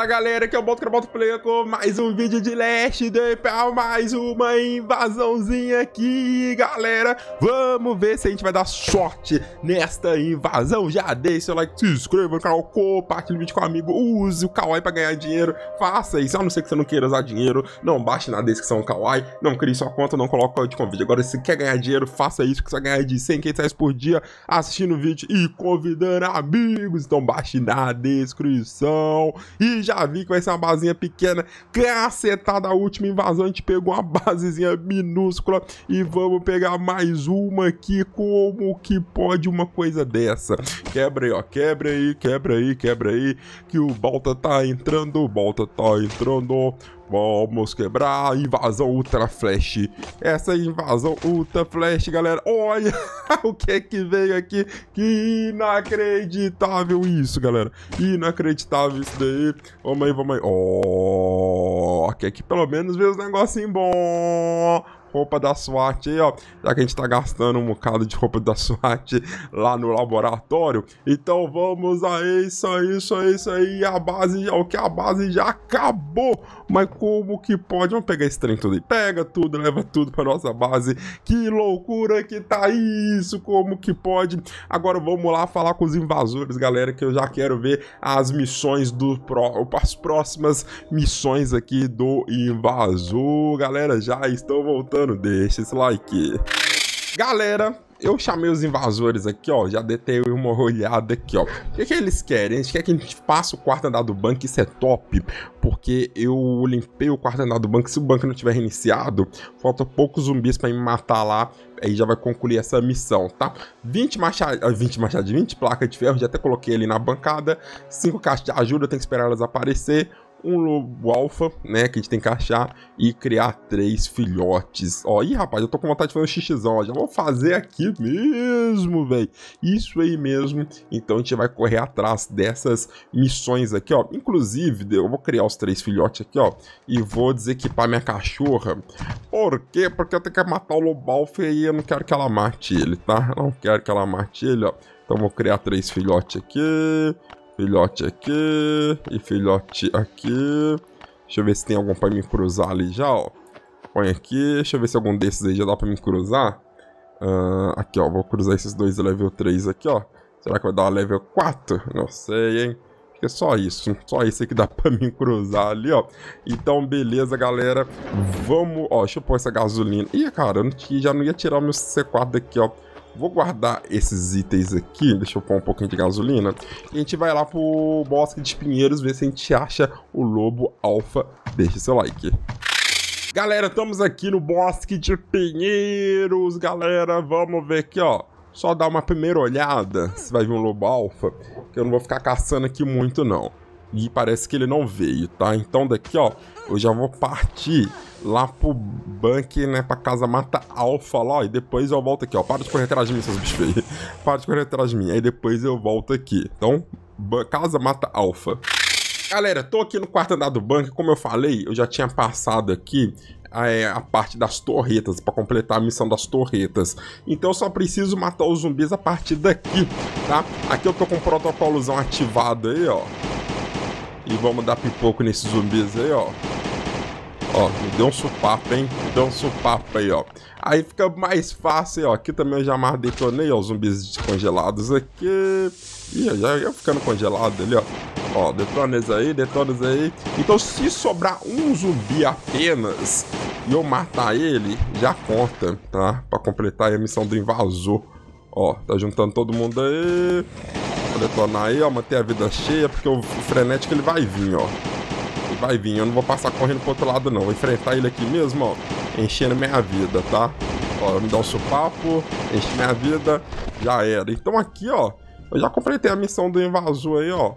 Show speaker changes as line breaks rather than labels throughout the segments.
Fala galera, aqui é o Boto Boto Player com mais um vídeo de Last Day para mais uma invasãozinha aqui, galera. Vamos ver se a gente vai dar sorte nesta invasão. Já deixa seu like, se inscreva no canal, compartilhe o vídeo com um amigo, use o Kawaii para ganhar dinheiro. Faça isso, a não ser que você não queira usar dinheiro, não baixe na descrição o Kawaii, não crie sua conta, não coloque código de convite. Agora, se quer ganhar dinheiro, faça isso, que você vai ganhar de 100, 500 reais por dia assistindo o vídeo e convidando amigos. Então baixe na descrição e já já vi que vai ser uma basinha pequena. Cacetada, a última invasão, a gente pegou uma basezinha minúscula. E vamos pegar mais uma aqui. Como que pode uma coisa dessa? Quebra aí, ó. Quebra aí, quebra aí, quebra aí. Que o Balta tá entrando, o Balta tá entrando. Vamos quebrar a invasão Ultra Flash. Essa invasão Ultra Flash, galera. Olha o que é que veio aqui. Que inacreditável isso, galera. Inacreditável isso daí. Vamos aí, vamos aí. Ó, oh, que aqui pelo menos veio os negocinhos bons roupa da SWAT aí, ó. Já que a gente tá gastando um bocado de roupa da SWAT lá no laboratório. Então vamos a isso aí, isso aí, isso aí. A base já, o que a base já acabou. Mas como que pode? Vamos pegar esse trem tudo aí. Pega tudo, leva tudo pra nossa base. Que loucura que tá isso, como que pode? Agora vamos lá falar com os invasores, galera, que eu já quero ver as missões do pro, as próximas missões aqui do invasor. Galera, já estão voltando gostando, deixa esse like. Galera, eu chamei os invasores aqui, ó. Já detei uma olhada aqui, ó. O que, que eles querem? Eles querem que a gente faça o quarto andar do banco, isso é top. Porque eu limpei o quarto andar do banco. Se o banco não tiver reiniciado, falta poucos zumbis para me matar lá. Aí já vai concluir essa missão, tá? 20 machados, 20 machados, 20 placas de ferro, já até coloquei ali na bancada. 5 caixas de ajuda, tem que esperar elas aparecer um lobo alfa, né? Que a gente tem que achar e criar três filhotes. Ó, ih, rapaz, eu tô com vontade de fazer um xixizão, ó. Já vou fazer aqui mesmo, velho. Isso aí mesmo. Então a gente vai correr atrás dessas missões aqui, ó. Inclusive, eu vou criar os três filhotes aqui, ó. E vou desequipar minha cachorra. Por quê? Porque eu tenho que matar o lobo alfa e eu não quero que ela mate ele, tá? Não quero que ela mate ele, ó. Então vou criar três filhotes aqui. Filhote aqui. E filhote aqui. Deixa eu ver se tem algum pra mim cruzar ali já, ó. Põe aqui. Deixa eu ver se algum desses aí já dá pra mim cruzar. Uh, aqui, ó. Vou cruzar esses dois level 3 aqui, ó. Será que vai dar level 4? Não sei, hein? Acho que é só isso. Só isso aí que dá pra mim cruzar ali, ó. Então, beleza, galera. Vamos... Ó, deixa eu pôr essa gasolina. Ih, cara, eu não, já não ia tirar o meu C4 daqui, ó. Vou guardar esses itens aqui, deixa eu pôr um pouquinho de gasolina. E a gente vai lá pro Bosque de Pinheiros ver se a gente acha o lobo alfa. Deixa seu like. Galera, estamos aqui no Bosque de Pinheiros, galera. Vamos ver aqui, ó. Só dar uma primeira olhada se vai vir um lobo alfa, que eu não vou ficar caçando aqui muito, não e parece que ele não veio, tá? Então daqui, ó, eu já vou partir lá pro bunker, né, pra casa mata alfa lá, ó, e depois eu volto aqui, ó. Para de correr atrás de mim, seus bichos feios. Para de correr atrás de mim, aí depois eu volto aqui. Então, casa mata alfa. Galera, tô aqui no quarto andar do bunker, como eu falei, eu já tinha passado aqui eh, a, parte das torretas, para completar a missão das torretas. Então eu só preciso matar os zumbis a partir daqui, tá? Aqui eu tô com o protocolozão ativado aí, ó. E vamos dar pipoco nesses zumbis aí, ó. Ó, me deu um supapo, hein? Me deu um supapo aí, ó. Aí fica mais fácil, ó. Aqui também eu já mais detonei, ó, os zumbis congelados aqui. Ih, já ia ficando congelado ali, ó. Ó, detona eles aí, detona eles aí. Então, se sobrar um zumbi apenas e eu matar ele, já conta, tá? Pra completar a missão do invasor. Ó, tá juntando todo mundo aí detonar aí, ó, manter a vida cheia, porque o frenético ele vai vir, ó. Ele vai vir, eu não vou passar correndo pro outro lado não, vou enfrentar ele aqui mesmo, ó, enchendo minha vida, tá? Ó, me dá um supapo, enche minha vida, já era. Então aqui, ó, eu já completei a missão do invasor aí, ó.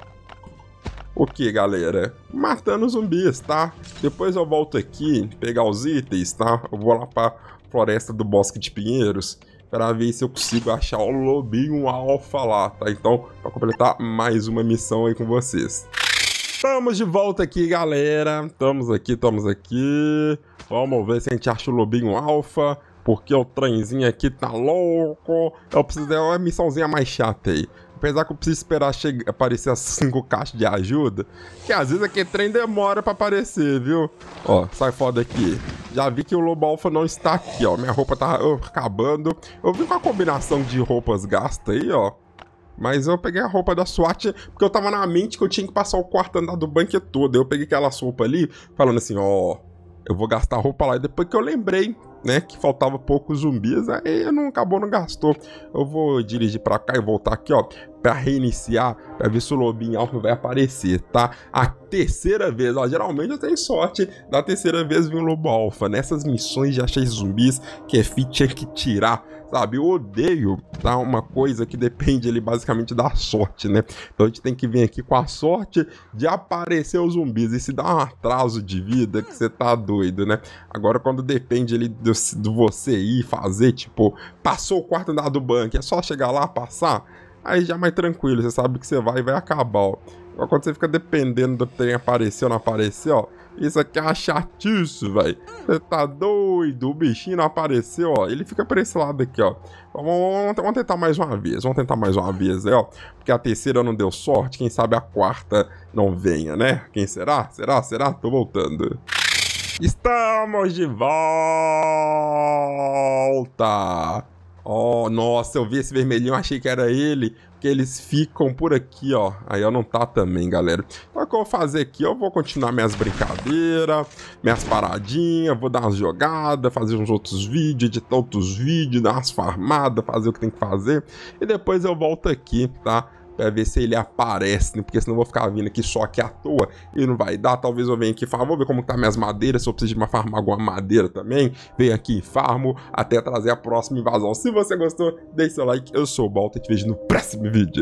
O que, galera? Matando zumbis, tá? Depois eu volto aqui, pegar os itens, tá? Eu vou lá pra floresta do Bosque de Pinheiros para ver se eu consigo achar o lobinho alfa lá, tá? Então, para completar mais uma missão aí com vocês. Estamos de volta aqui, galera. Estamos aqui, estamos aqui. Vamos ver se a gente acha o lobinho alfa. Porque o trenzinho aqui tá louco. Eu preciso de uma missãozinha mais chata aí. Apesar que eu preciso esperar chegar, aparecer as cinco caixas de ajuda. Que às vezes aquele trem demora pra aparecer, viu? Ó, sai foda aqui. Já vi que o Lobo Alfa não está aqui, ó. Minha roupa tá ó, acabando. Eu vim com a combinação de roupas gasta aí, ó. Mas eu peguei a roupa da SWAT, porque eu tava na mente que eu tinha que passar o quarto andar do banco todo. Eu peguei aquela roupa ali, falando assim, ó... Eu vou gastar roupa lá. E depois que eu lembrei né, que faltava poucos zumbis, aí não acabou, não gastou. Eu vou dirigir para cá e voltar aqui, ó, para reiniciar, para ver se o lobinho alfa vai aparecer, tá? A terceira vez, ó, geralmente eu tenho sorte da terceira vez vir um lobo alfa. Nessas né? missões de achei zumbis que a é FI tinha que tirar sabe? Eu odeio tá uma coisa que depende ali basicamente da sorte, né? Então a gente tem que vir aqui com a sorte de aparecer os zumbis e se dá um atraso de vida que você tá doido, né? Agora quando depende ali do, do você ir fazer, tipo, passou o quarto andar do banco, é só chegar lá, passar, aí já é mais tranquilo, você sabe que você vai e vai acabar, ó quando você fica dependendo do trem aparecer ou não aparecer, ó. Isso aqui é uma chatice, velho. Você tá doido? O bichinho não apareceu, ó. Ele fica pra esse lado aqui, ó. vamos, vamos tentar mais uma vez. Vamos tentar mais uma vez, né, ó. Porque a terceira não deu sorte. Quem sabe a quarta não venha, né? Quem será? Será? Será? Tô voltando. Estamos de volta! Oh, nossa, eu vi esse vermelhinho, achei que era ele. Porque eles ficam por aqui, ó. Aí eu não tá também, galera. Então o que eu vou fazer aqui? Eu vou continuar minhas brincadeiras, minhas paradinhas, vou dar umas jogadas, fazer uns outros vídeos, editar outros vídeos, dar umas farmadas, fazer o que tem que fazer. E depois eu volto aqui, tá? para ver se ele aparece, né? porque senão eu vou ficar vindo aqui só aqui à toa e não vai dar. Talvez eu venha aqui e farmo, vou ver como tá minhas madeiras, se eu preciso de uma farmar alguma madeira também, venho aqui e farmo até trazer a próxima invasão. Se você gostou, deixe seu like, eu sou o Balta e te vejo no próximo vídeo.